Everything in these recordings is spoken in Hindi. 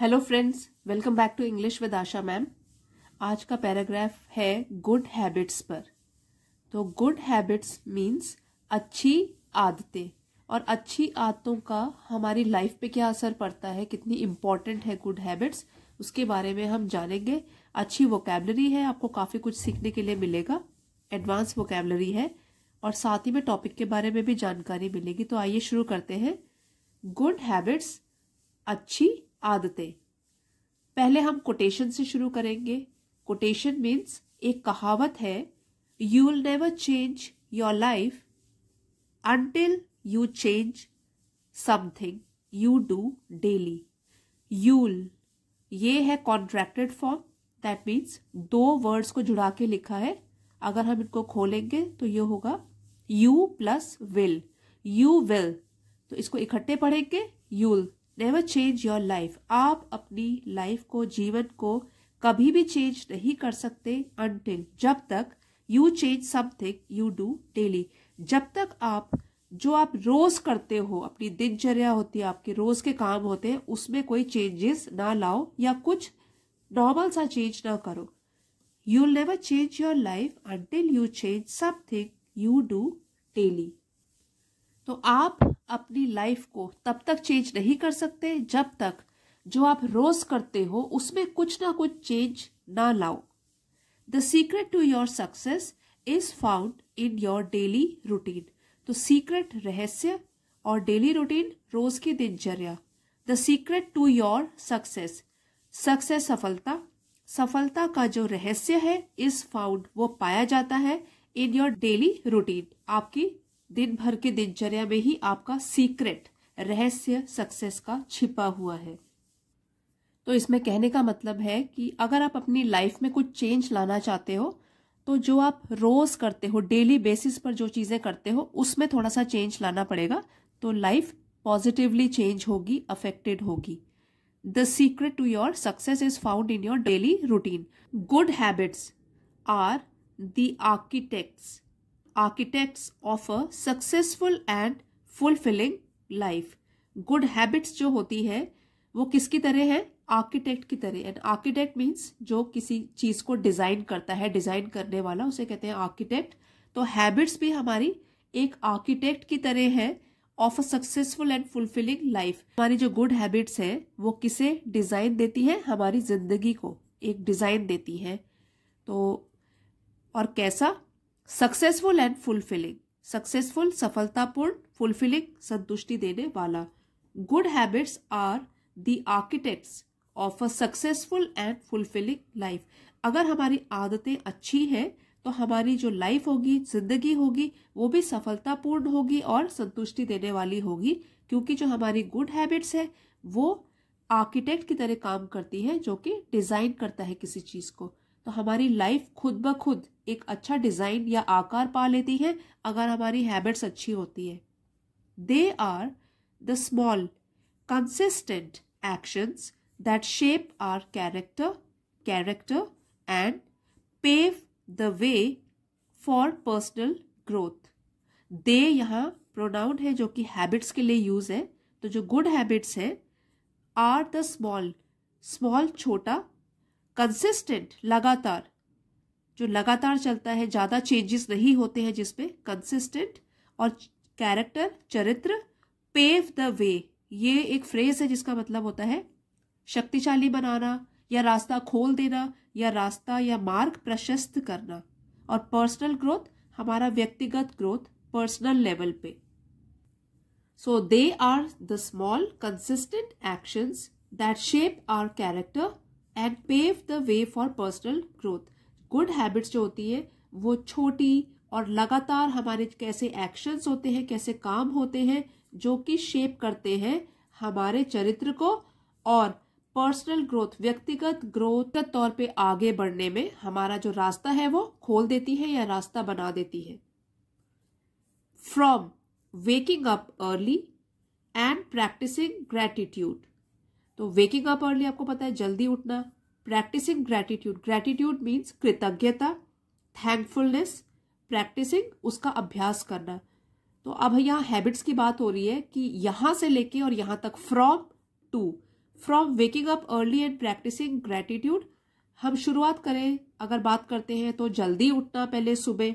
hello friends welcome back to English with Asha ma'am आज का पैराग्राफ है गुड हैबिट्स पर तो गुड हैबिट्स मीन्स अच्छी आदतें और अच्छी आदतों का हमारी लाइफ पे क्या असर पड़ता है कितनी इम्पॉर्टेंट है गुड हैबिट्स उसके बारे में हम जानेंगे अच्छी वोकेबलरी है आपको काफ़ी कुछ सीखने के लिए मिलेगा एडवांस वोकेबलरी है और साथ ही में टॉपिक के बारे में भी जानकारी मिलेगी तो आइए शुरू करते हैं गुड हैबिट्स अच्छी आदतें पहले हम कोटेशन से शुरू करेंगे कोटेशन मीन्स एक कहावत है you will never change your life until you change something you do daily you'll ये है कॉन्ट्रैक्टेड फॉर्म दैट मीन्स दो वर्ड्स को जुड़ा के लिखा है अगर हम इनको खोलेंगे तो ये होगा you plus will you will तो इसको इकट्ठे पढ़ेंगे you'll never change your life आप अपनी लाइफ को जीवन को कभी भी चेंज नहीं कर सकते अनटिल जब तक you change something you do daily जब तक आप जो आप रोज करते हो अपनी दिनचर्या होती है आपके रोज के काम होते हैं उसमें कोई चेंजेस ना लाओ या कुछ नॉर्मल सा चेंज ना करो you never change your life until you change something you do daily तो आप अपनी लाइफ को तब तक चेंज नहीं कर सकते जब तक जो आप रोज करते हो उसमें कुछ ना कुछ चेंज ना लाओ the secret to your success is found in your daily routine तो सीक्रेट रहस्य और डेली रूटीन रोज की दिनचर्या the secret to your success success सफलता सफलता का जो रहस्य है इज फाउंड वो पाया जाता है इन योर डेली रूटीन आपकी दिन भर की दिनचर्या में ही आपका सीक्रेट रहस्य सक्सेस का छिपा हुआ है तो इसमें कहने का मतलब है कि अगर आप अपनी लाइफ में कुछ चेंज लाना चाहते हो तो जो आप रोज करते हो डेली बेसिस पर जो चीजें करते हो उसमें थोड़ा सा चेंज लाना पड़ेगा तो लाइफ पॉजिटिवली चेंज होगी अफेक्टेड होगी the secret to your success is found in your daily routine good habits are the architects of a successful and fulfilling life good habits जो होती है वो किसकी तरह है आर्किटेक्ट की तरह एंड आर्किटेक्ट मीन्स जो किसी चीज को डिजाइन करता है डिजाइन करने वाला उसे कहते हैं आर्किटेक्ट तो हैबिट्स भी हमारी एक आर्किटेक्ट की तरह है of a successful and fulfilling life हमारी जो गुड हैबिट्स है वो किसे डिजाइन देती है हमारी जिंदगी को एक डिजाइन देती है तो और कैसा सक्सेसफुल एंड फुलफिलिंग सक्सेसफुल सफलतापूर्ण फुलफिलिंग संतुष्टि देने वाला good habits are the architects of a successful and fulfilling life अगर हमारी आदतें अच्छी हैं तो हमारी जो लाइफ होगी जिंदगी होगी वो भी सफलतापूर्ण होगी और संतुष्टि देने वाली होगी क्योंकि जो हमारी गुड हैबिट्स है वो आर्किटेक्ट की तरह काम करती है जो कि डिजाइन करता है किसी चीज को तो हमारी लाइफ खुद ब खुद एक अच्छा डिज़ाइन या आकार पा लेती है अगर हमारी हैबिट्स अच्छी होती है they are the small consistent actions that shape our character character and pave the way for personal growth they यहाँ प्रोनाउन है जो कि हैबिट्स के लिए यूज़ है तो जो गुड हैबिट्स हैं आर द स्मॉल स्मॉल छोटा कंसिस्टेंट लगातार जो लगातार चलता है ज़्यादा चेंजेस नहीं होते हैं जिसपे कंसिस्टेंट और कैरेक्टर चरित्र पेव द वे ये एक फ्रेज है जिसका मतलब होता है शक्तिशाली बनाना या रास्ता खोल देना या रास्ता या मार्ग प्रशस्त करना और पर्सनल ग्रोथ हमारा व्यक्तिगत ग्रोथ पर्सनल लेवल पे so they are the small consistent actions that shape our character and pave the way for personal growth good habits जो होती है वो छोटी और लगातार हमारे कैसे एक्शंस होते हैं कैसे काम होते हैं जो कि शेप करते हैं हमारे चरित्र को और पर्सनल ग्रोथ व्यक्तिगत ग्रोथ के तौर पे आगे बढ़ने में हमारा जो रास्ता है वो खोल देती है या रास्ता बना देती है from waking up early and practicing gratitude तो वेकिंग अप अर्ली आपको पता है जल्दी उठना प्रैक्टिसिंग ग्रैटिट्यूड ग्रैटिट्यूड मीन्स कृतज्ञता थैंकफुलनेस प्रैक्टिसिंग उसका अभ्यास करना तो अब यहाँ हैबिट्स की बात हो रही है कि यहाँ से लेके और यहाँ तक from to from waking up early and practicing gratitude हम शुरुआत करें अगर बात करते हैं तो जल्दी उठना पहले सुबह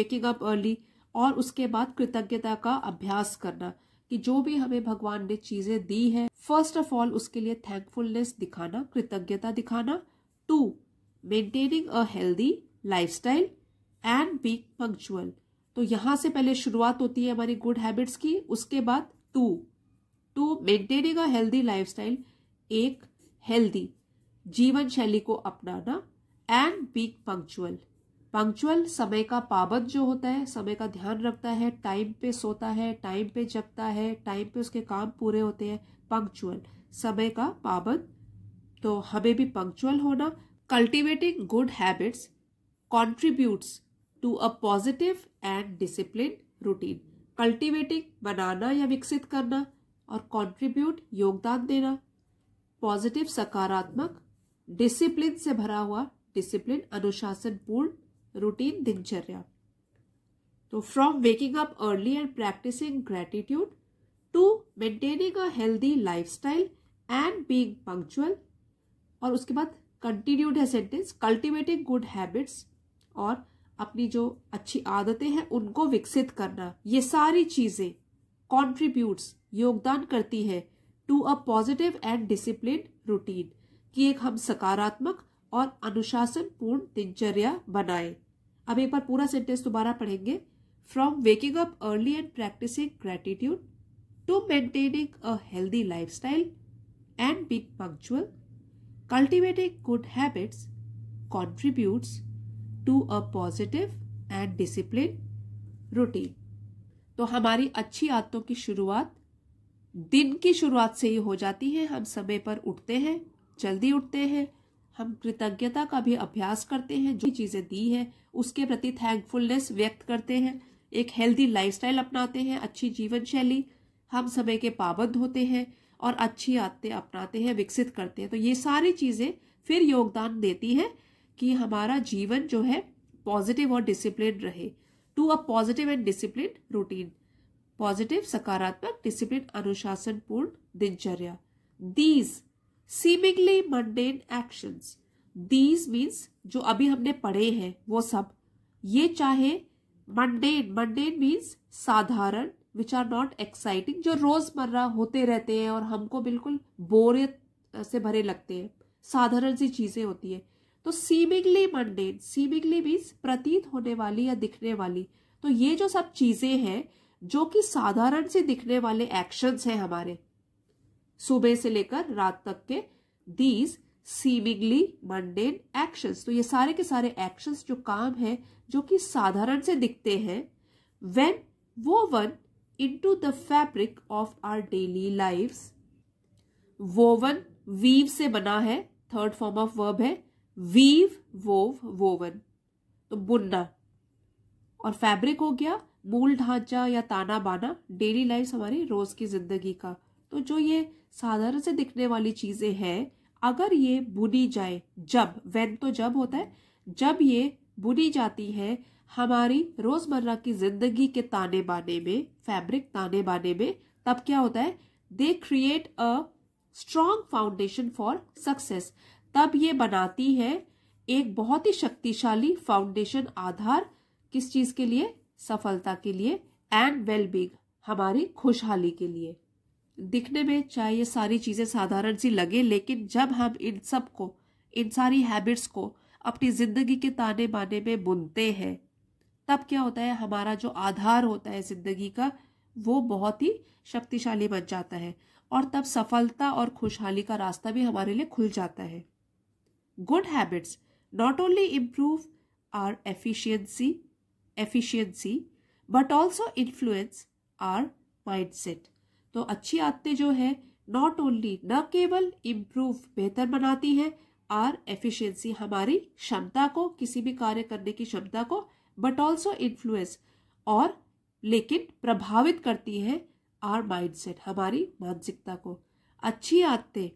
वेकिंग अप अर्ली और उसके बाद कृतज्ञता का अभ्यास करना कि जो भी हमें भगवान ने चीजें दी हैं फर्स्ट ऑफ ऑल उसके लिए थैंकफुलनेस दिखाना कृतज्ञता दिखाना to maintaining a healthy lifestyle and being punctual तो यहाँ से पहले शुरुआत होती है हमारी गुड हैबिट्स की उसके बाद to to maintaining a healthy lifestyle एक हेल्दी जीवन शैली को अपनाना एंड बींग पंक्चुअल पंक्चुअल समय का पाबंद जो होता है समय का ध्यान रखता है टाइम पे सोता है टाइम पे जगता है टाइम पे उसके काम पूरे होते हैं पंक्चुअल समय का पाबंद तो हमें भी पंक्चुअल होना cultivating good habits contributes to a positive and discipline routine cultivating बनाना या विकसित करना और कॉन्ट्रीब्यूट योगदान देना पॉजिटिव सकारात्मक डिसिप्लिन से भरा हुआ डिसिप्लिन अनुशासन पूर्ण रूटीन दिनचर्या तो from waking up early and practicing gratitude to maintaining a healthy lifestyle and being punctual और उसके बाद कंटिन्यूड है सेंटेंस कल्टिवेटिंग गुड हैबिट्स और अपनी जो अच्छी आदतें हैं उनको विकसित करना ये सारी चीज़ें कॉन्ट्रीब्यूट्स योगदान करती है to a positive and discipline routine कि एक हम सकारात्मक और अनुशासनपूर्ण दिनचर्या बनाएं अब एक बार पूरा सेंटेंस दोबारा पढ़ेंगे from waking up early and practicing gratitude to maintaining a healthy life style and being punctual cultivating good habits contributes to a positive and discipline routine तो हमारी अच्छी आदतों की शुरुआत दिन की शुरुआत से ही हो जाती है हम समय पर उठते हैं जल्दी उठते हैं हम कृतज्ञता का भी अभ्यास करते हैं जो चीज़ें दी है उसके प्रति थैंकफुलनेस व्यक्त करते हैं एक हेल्दी लाइफस्टाइल अपनाते हैं अच्छी जीवन शैली हम समय के पाबंद होते हैं और अच्छी आदतें अपनाते हैं विकसित करते हैं तो ये सारी चीज़ें फिर योगदान देती हैं कि हमारा जीवन जो है पॉजिटिव और डिसिप्लिन रहे to a positive and discipline routine positive सकारात्मक डिसिप्लिन अनुशासनपूर्ण दिनचर्या these seemingly mundane actions these means जो अभी हमने पढ़े हैं वो सब ये चाहे मंडेन मंडेन मीन्स साधारण विच आर नॉट एक्साइटिंग जो रोजमर्रा होते रहते हैं और हमको बिल्कुल बोरियत से भरे लगते हैं साधारण सी चीजें होती है तो सीमिंगली mundane सीमिंगली मीन्स प्रतीत होने वाली या दिखने वाली तो ये जो सब चीजें हैं जो कि साधारण से दिखने वाले एक्शंस हैं हमारे सुबह से लेकर रात तक के दीज सीमिंगली मंडेन एक्शंस तो ये सारे के सारे एक्शंस जो काम है जो कि साधारण से दिखते हैं when woven the fabric of our daily life lives woven से बना है थर्ड फॉर्म ऑफ वर्ब है वीव वोव वोवन तो बुनना और फैब्रिक हो गया मूल ढांचा या ताना बाना डेली लाइफ हमारी रोज की जिंदगी का तो जो ये साधारण से दिखने वाली चीजें हैं अगर ये बुनी जाए जब वैन तो जब होता है जब ये बुनी जाती है हमारी रोजमर्रा की जिंदगी के ताने बाने में फैब्रिक ताने बाने में तब क्या होता है they create a strong foundation for success तब ये बनाती है एक बहुत ही शक्तिशाली फाउंडेशन आधार किस चीज के लिए सफलता के लिए एंड वेलबींग हमारी खुशहाली के लिए दिखने में चाहे ये सारी चीज़ें साधारण सी लगे लेकिन जब हम इन सब को इन सारी हैबिट्स को अपनी ज़िंदगी के ताने बाने में बुनते हैं तब क्या होता है हमारा जो आधार होता है ज़िंदगी का वो बहुत ही शक्तिशाली बन जाता है और तब सफलता और खुशहाली का रास्ता भी हमारे लिए खुल जाता है good habits not only improve our efficiency efficiency but also influence our mindset तो अच्छी आदतें जो है नॉट ओनली न केवल इम्प्रूव बेहतर बनाती हैं आर एफिशिएंसी हमारी क्षमता को किसी भी कार्य करने की क्षमता को बट ऑल्सो इन्फ्लुएंस और लेकिन प्रभावित करती है आर माइंडसेट हमारी मानसिकता को अच्छी आदतें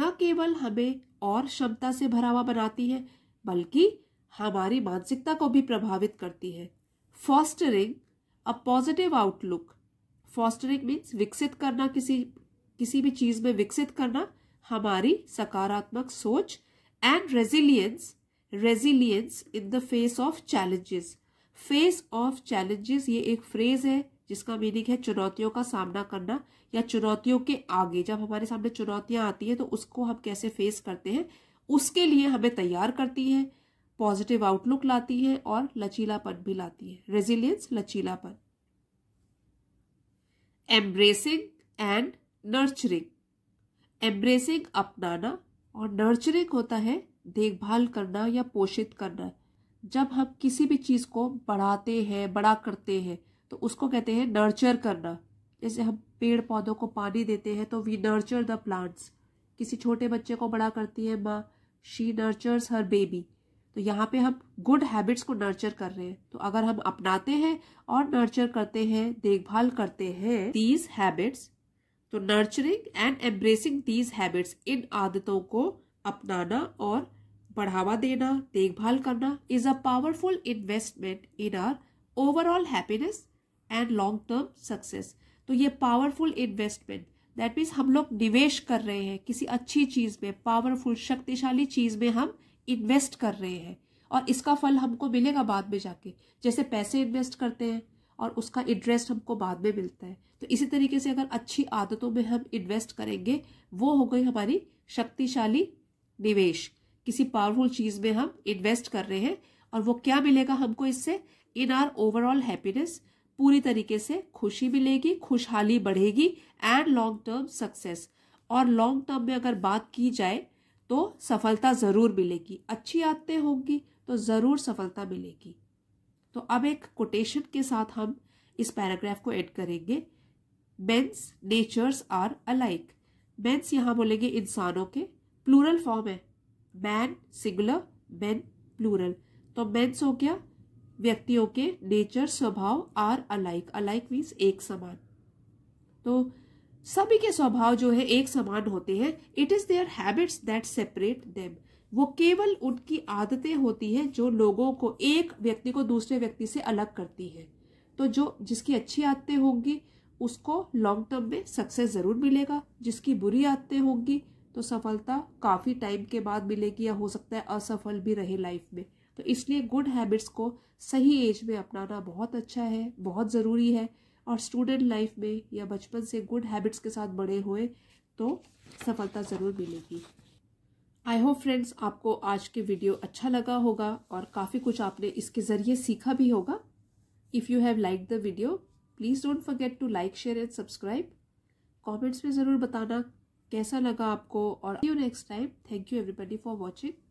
न केवल हमें और क्षमता से भरा हुआ बनाती है बल्कि हमारी मानसिकता को भी प्रभावित करती है fostering a positive outlook fostering means विकसित करना किसी किसी भी चीज में विकसित करना हमारी सकारात्मक सोच and resilience resilience in the face of challenges face of challenges ये एक फ्रेज है जिसका मीनिंग है चुनौतियों का सामना करना या चुनौतियों के आगे जब हमारे सामने चुनौतियां आती हैं तो उसको हम कैसे फेस करते हैं उसके लिए हमें तैयार करती है पॉजिटिव आउटलुक लाती है और लचीलापन भी लाती है रेजिलियंस लचीलापन एम्ब्रेसिंग एंड नर्चरिंग एम्ब्रेसिंग अपनाना और नर्चरिंग होता है देखभाल करना या पोषित करना जब हम किसी भी चीज़ को बढ़ाते हैं बड़ा करते हैं तो उसको कहते हैं नर्चर करना जैसे हम पेड़ पौधों को पानी देते हैं तो वी नर्चर द प्लांट्स किसी छोटे बच्चे को बड़ा करती है माँ शी नर्चर्स हर बेबी तो यहाँ पे हम गुड हैबिट्स को नर्चर कर रहे हैं तो अगर हम अपनाते हैं और नर्चर करते हैं देखभाल करते हैं दीज हैबिट्स तो nurturing and embracing these habits इन आदतों को अपनाना और बढ़ावा देना देखभाल करना is a powerful investment in our overall happiness and long term success तो ये पावरफुल इन्वेस्टमेंट दैट मीन्स हम लोग निवेश कर रहे हैं किसी अच्छी चीज़ में पावरफुल शक्तिशाली चीज़ में हम इन्वेस्ट कर रहे हैं और इसका फल हमको मिलेगा बाद में जाके जैसे पैसे इन्वेस्ट करते हैं और उसका इंटरेस्ट हमको बाद में मिलता है तो इसी तरीके से अगर अच्छी आदतों में हम इन्वेस्ट करेंगे वो हो गई हमारी शक्तिशाली निवेश किसी पावरफुल चीज में हम इन्वेस्ट कर रहे हैं और वो क्या मिलेगा हमको इससे इन आर ओवरऑल हैप्पीनेस पूरी तरीके से खुशी मिलेगी खुशहाली बढ़ेगी एंड लॉन्ग टर्म सक्सेस और लॉन्ग टर्म में अगर बात की जाए तो सफलता ज़रूर मिलेगी अच्छी आदतें होंगी तो ज़रूर सफलता मिलेगी तो अब एक कोटेशन के साथ हम इस पैराग्राफ को ऐड करेंगे men's natures are alike men's यहाँ बोलेंगे इंसानों के प्लूरल फॉर्म है मैन सिंगुलर मैन प्लूरल तो मेंस हो गया व्यक्तियों के नेचर स्वभाव आर अलाइक अलाइक मीन्स एक समान तो सभी के स्वभाव जो है एक समान होते हैं it is their habits that separate them वो केवल उनकी आदतें होती हैं जो लोगों को एक व्यक्ति को दूसरे व्यक्ति से अलग करती है तो जो जिसकी अच्छी आदतें होंगी उसको लॉन्ग टर्म में सक्सेस ज़रूर मिलेगा जिसकी बुरी आदतें होंगी तो सफलता काफ़ी टाइम के बाद मिलेगी या हो सकता है असफल भी रहे लाइफ में तो इसलिए गुड हैबिट्स को सही एज में अपनाना बहुत अच्छा है बहुत ज़रूरी है और स्टूडेंट लाइफ में या बचपन से गुड हैबिट्स के साथ बड़े हुए तो सफलता ज़रूर मिलेगी आई होप फ्रेंड्स आपको आज के वीडियो अच्छा लगा होगा और काफ़ी कुछ आपने इसके ज़रिए सीखा भी होगा if you have like the video please don't forget to like share and subscribe comments में ज़रूर बताना कैसा लगा आपको और you next time thank you everybody for watching